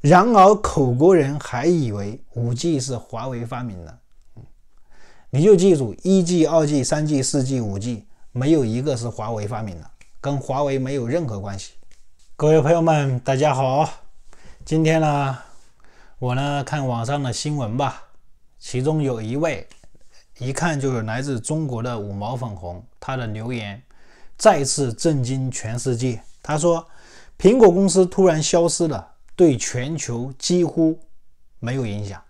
然而，口国人还以为五 G 是华为发明的。你就记住，一 G、二 G、三 G、四 G、五 G，没有一个是华为发明的，跟华为没有任何关系。各位朋友们，大家好。今天呢，我呢看网上的新闻吧，其中有一位，一看就是来自中国的五毛粉红，他的留言再次震惊全世界。他说：“苹果公司突然消失了。”对全球几乎没有影响，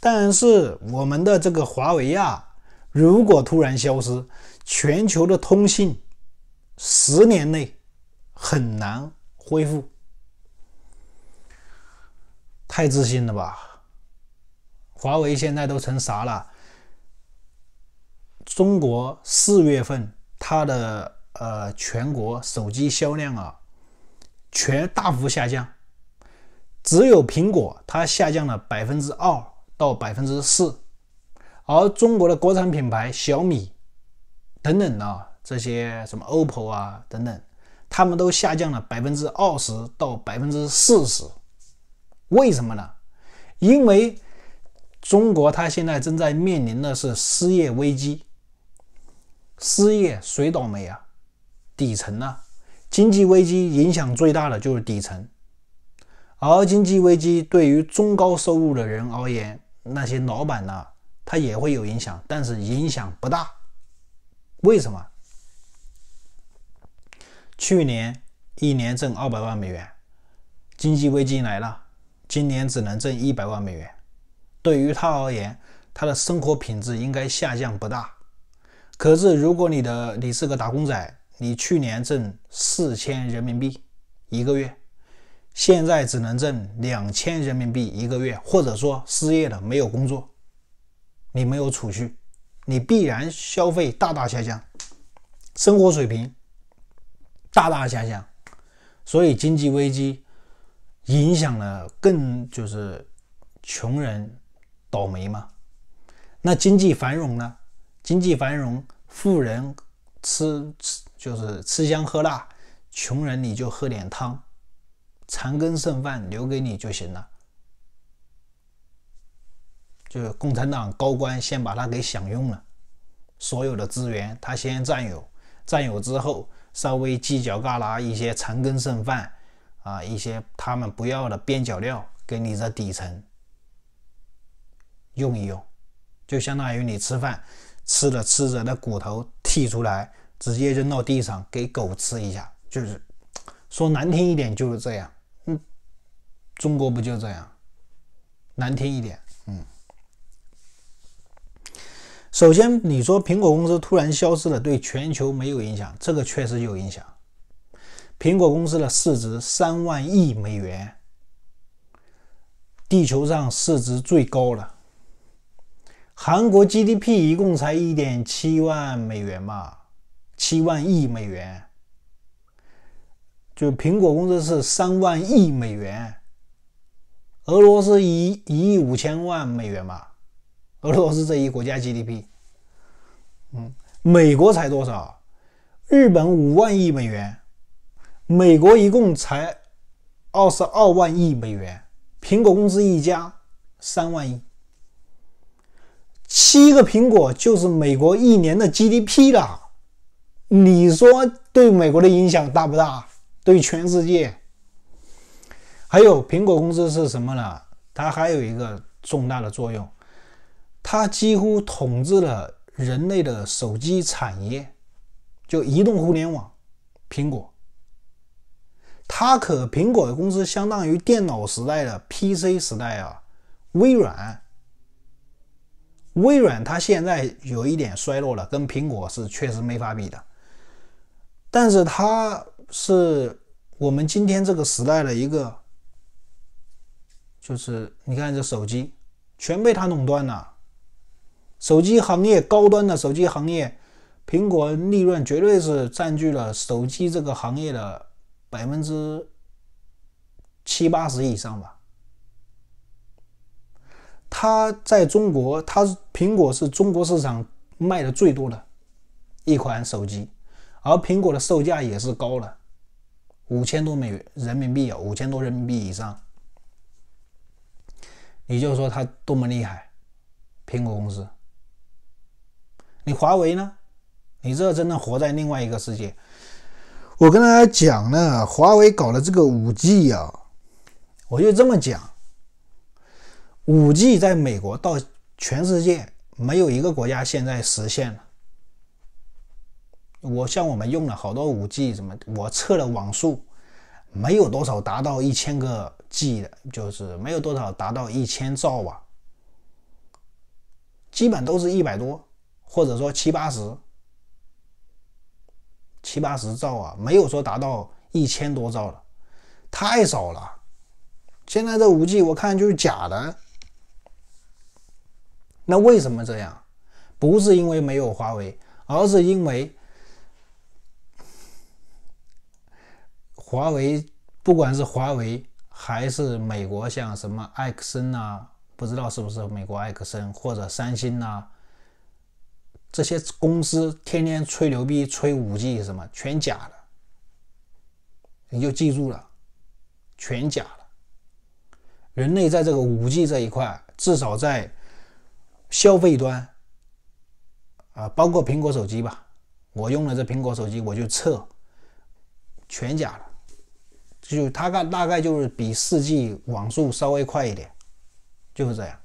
但是我们的这个华为啊，如果突然消失，全球的通信十年内很难恢复，太自信了吧？华为现在都成啥了？中国四月份它的呃全国手机销量啊，全大幅下降。只有苹果，它下降了百分之二到百分之四，而中国的国产品牌小米等等啊，这些什么 OPPO 啊等等，他们都下降了百分之二十到百分之四十。为什么呢？因为中国它现在正在面临的是失业危机。失业谁倒霉啊？底层啊！经济危机影响最大的就是底层。而经济危机对于中高收入的人而言，那些老板呢，他也会有影响，但是影响不大。为什么？去年一年挣二百万美元，经济危机来了，今年只能挣一百万美元。对于他而言，他的生活品质应该下降不大。可是，如果你的你是个打工仔，你去年挣四千人民币一个月。现在只能挣两千人民币一个月，或者说失业了没有工作，你没有储蓄，你必然消费大大下降，生活水平大大下降。所以经济危机影响了更就是穷人倒霉嘛。那经济繁荣呢？经济繁荣，富人吃吃就是吃香喝辣，穷人你就喝点汤。残羹剩饭留给你就行了，就是共产党高官先把他给享用了，所有的资源他先占有，占有之后稍微犄角旮旯一些残羹剩饭啊，一些他们不要的边角料给你的底层用一用，就相当于你吃饭吃着吃着那骨头剔出来直接扔到地上给狗吃一下，就是说难听一点就是这样。中国不就这样？难听一点，嗯。首先，你说苹果公司突然消失了，对全球没有影响，这个确实有影响。苹果公司的市值三万亿美元，地球上市值最高了。韩国 GDP 一共才一点七万美元嘛，七万亿美元，就苹果公司是三万亿美元。俄罗斯一一亿五千万美元吧，俄罗斯这一国家 GDP，嗯，美国才多少？日本五万亿美元，美国一共才二十二万亿美元，苹果公司一家三万亿，七个苹果就是美国一年的 GDP 了，你说对美国的影响大不大？对全世界？还有苹果公司是什么呢？它还有一个重大的作用，它几乎统治了人类的手机产业，就移动互联网。苹果，它可苹果的公司相当于电脑时代的 PC 时代啊，微软。微软它现在有一点衰落了，跟苹果是确实没法比的。但是它是我们今天这个时代的一个。就是你看这手机，全被它垄断了。手机行业高端的手机行业，苹果利润绝对是占据了手机这个行业的百分之七八十以上吧。它在中国，它苹果是中国市场卖的最多的一款手机，而苹果的售价也是高了五千多美元人民币啊，五千多人民币以上。你就说他多么厉害，苹果公司。你华为呢？你这真的活在另外一个世界。我跟大家讲呢，华为搞的这个五 G 呀，我就这么讲，五 G 在美国到全世界没有一个国家现在实现了。我像我们用了好多五 G，什么我测了网速，没有多少达到一千个。记的，就是没有多少达到一千兆吧，基本都是一百多，或者说七八十，七八十兆啊，没有说达到一千多兆了，太少了。现在这五 G 我看就是假的，那为什么这样？不是因为没有华为，而是因为华为，不管是华为。还是美国像什么埃克森呐，不知道是不是美国埃克森或者三星呐，这些公司天天吹牛逼，吹五 G 什么，全假的，你就记住了，全假的。人类在这个五 G 这一块，至少在消费端，啊，包括苹果手机吧，我用了这苹果手机，我就测，全假的。就他大大概就是比 4G 网速稍微快一点，就是这样。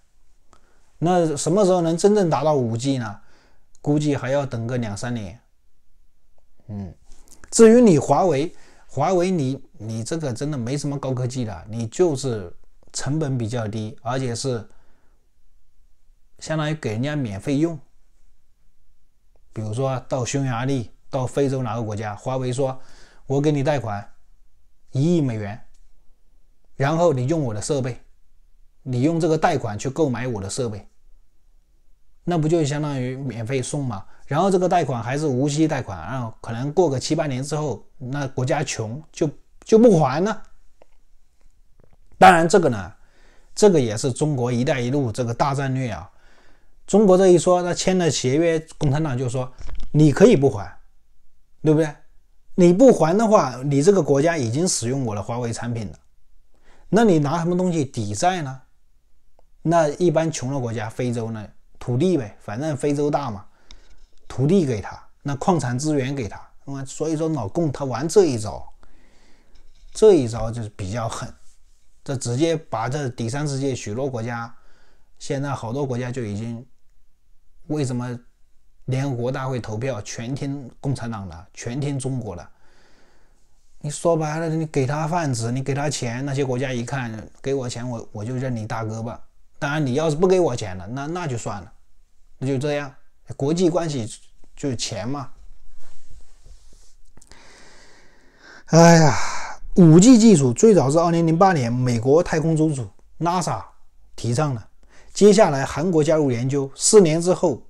那什么时候能真正达到 5G 呢？估计还要等个两三年。嗯，至于你华为，华为你你这个真的没什么高科技的，你就是成本比较低，而且是相当于给人家免费用。比如说到匈牙利，到非洲哪个国家，华为说：“我给你贷款。”一亿美元，然后你用我的设备，你用这个贷款去购买我的设备，那不就相当于免费送吗？然后这个贷款还是无息贷款，然后可能过个七八年之后，那国家穷就就不还了。当然，这个呢，这个也是中国“一带一路”这个大战略啊。中国这一说，他签了协约，共产党就说你可以不还，对不对？你不还的话，你这个国家已经使用我的华为产品了，那你拿什么东西抵债呢？那一般穷的国家，非洲呢，土地呗，反正非洲大嘛，土地给他，那矿产资源给他。那么，所以说老共他玩这一招，这一招就是比较狠，这直接把这第三世界许多国家，现在好多国家就已经，为什么？联合国大会投票，全听共产党的，全听中国的。你说白了，你给他饭吃，你给他钱，那些国家一看给我钱，我我就认你大哥吧。当然，你要是不给我钱了，那那就算了，那就这样。国际关系就是钱嘛。哎呀，五 G 技术最早是二零零八年美国太空总署 NASA 提倡的，接下来韩国加入研究，四年之后。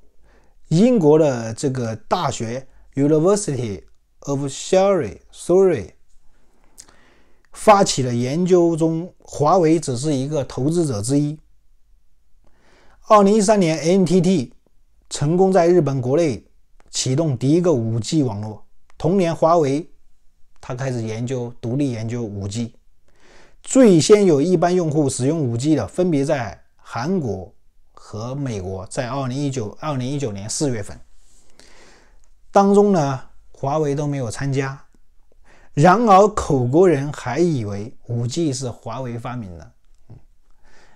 英国的这个大学 University of Surrey，Surrey 发起了研究中，华为只是一个投资者之一。二零一三年，NTT 成功在日本国内启动第一个五 G 网络，同年华为他开始研究独立研究五 G。最先有一般用户使用五 G 的，分别在韩国。和美国在二零一九二零一九年四月份当中呢，华为都没有参加。然而，口国人还以为五 G 是华为发明的，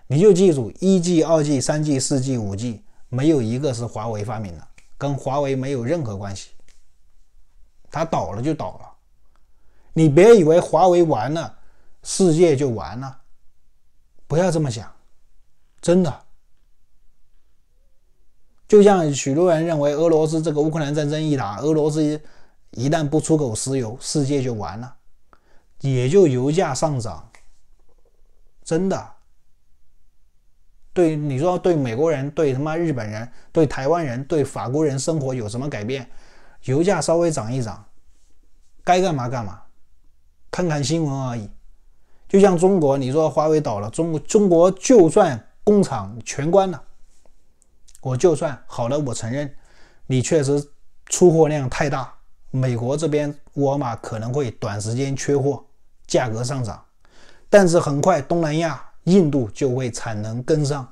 你就记住一 G、二 G、三 G、四 G、五 G 没有一个是华为发明的，跟华为没有任何关系。它倒了就倒了，你别以为华为完了，世界就完了，不要这么想，真的。就像许多人认为，俄罗斯这个乌克兰战争一打，俄罗斯一旦不出口石油，世界就完了，也就油价上涨。真的，对你说，对美国人，对他妈日本人，对台湾人，对法国人，生活有什么改变？油价稍微涨一涨，该干嘛干嘛，看看新闻而已。就像中国，你说华为倒了，中中国就算工厂全关了。我就算好了，我承认你确实出货量太大，美国这边沃尔玛可能会短时间缺货，价格上涨。但是很快东南亚、印度就会产能跟上，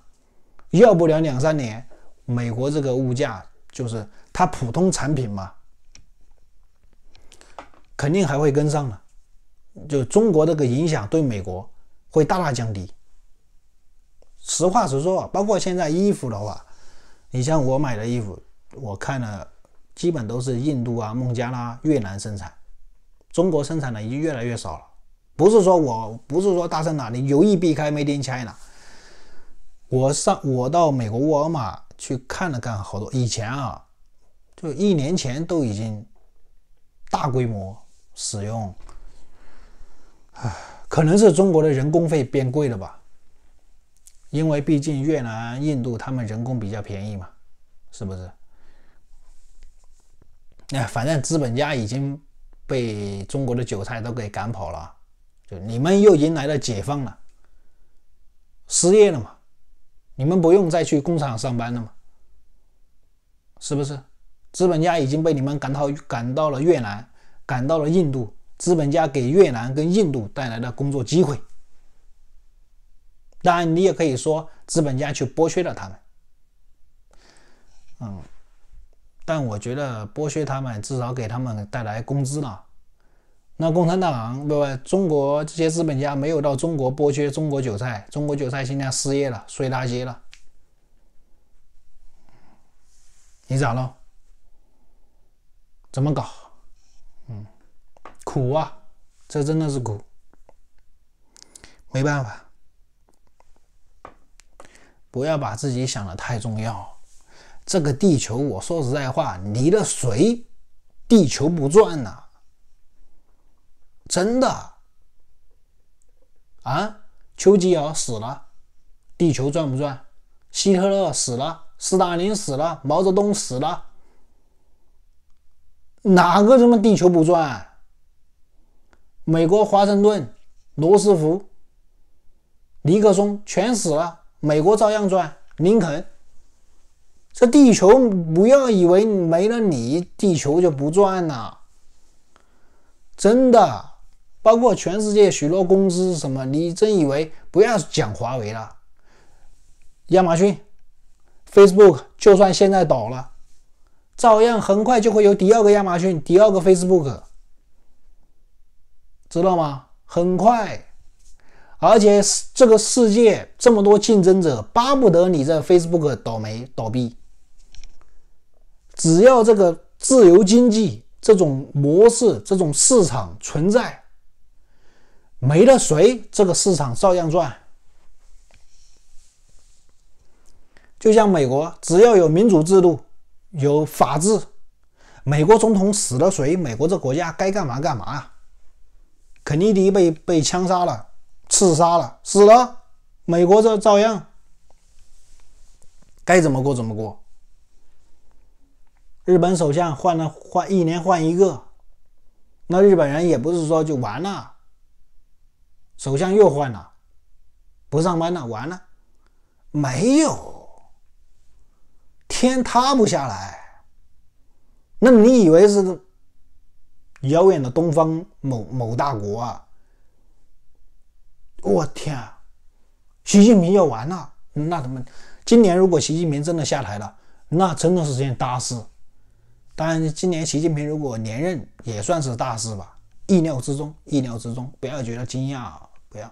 要不了两三年，美国这个物价就是它普通产品嘛，肯定还会跟上的。就中国这个影响对美国会大大降低。实话实说，包括现在衣服的话。你像我买的衣服，我看了，基本都是印度啊、孟加拉、越南生产，中国生产的已经越来越少了。不是说我不是说大圣呐，你有意避开 Made in China。我上我到美国沃尔玛去看了看，好多以前啊，就一年前都已经大规模使用。可能是中国的人工费变贵了吧。因为毕竟越南、印度他们人工比较便宜嘛，是不是？哎，反正资本家已经被中国的韭菜都给赶跑了，就你们又迎来了解放了，失业了嘛，你们不用再去工厂上班了嘛，是不是？资本家已经被你们赶到赶到了越南，赶到了印度，资本家给越南跟印度带来的工作机会。当然，你也可以说资本家去剥削了他们，嗯，但我觉得剥削他们至少给他们带来工资了。那共产党不不，中国这些资本家没有到中国剥削中国韭菜，中国韭菜现在失业了，睡大街了，你咋了？怎么搞？嗯，苦啊，这真的是苦，没办法。不要把自己想的太重要。这个地球，我说实在话，离了谁，地球不转呐？真的。啊，丘吉尔死了，地球转不转？希特勒死了，斯大林死了，毛泽东死了，哪个他妈地球不转？美国华盛顿，罗斯福，尼克松全死了。美国照样赚。林肯。这地球不要以为没了你，地球就不转了。真的，包括全世界许多公司什么，你真以为不要讲华为了，亚马逊、Facebook，就算现在倒了，照样很快就会有第二个亚马逊、第二个 Facebook，知道吗？很快。而且这个世界这么多竞争者，巴不得你在 Facebook 倒霉倒闭。只要这个自由经济这种模式、这种市场存在，没了谁，这个市场照样转。就像美国，只要有民主制度、有法治，美国总统死了谁，美国这国家该干嘛干嘛。肯尼迪被被枪杀了。刺杀了，死了，美国这照样，该怎么过怎么过。日本首相换了换，一年换一个，那日本人也不是说就完了，首相又换了，不上班了，完了，没有，天塌不下来。那你以为是遥远的东方某某大国啊？我天，习近平要完了，那怎么？今年如果习近平真的下台了，那真的是件大事。当然，今年习近平如果连任，也算是大事吧，意料之中，意料之中，不要觉得惊讶啊，不要。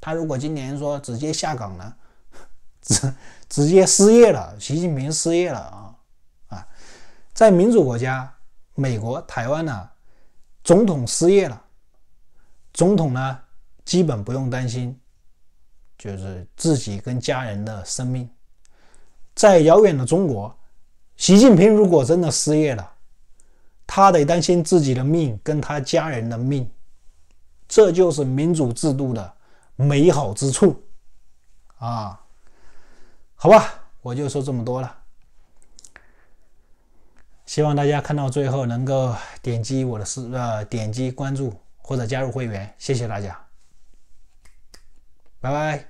他如果今年说直接下岗了，直直接失业了，习近平失业了啊啊！在民主国家，美国、台湾呢，总统失业了，总统呢？基本不用担心，就是自己跟家人的生命。在遥远的中国，习近平如果真的失业了，他得担心自己的命跟他家人的命。这就是民主制度的美好之处啊！好吧，我就说这么多了。希望大家看到最后能够点击我的视呃点击关注或者加入会员，谢谢大家。拜拜。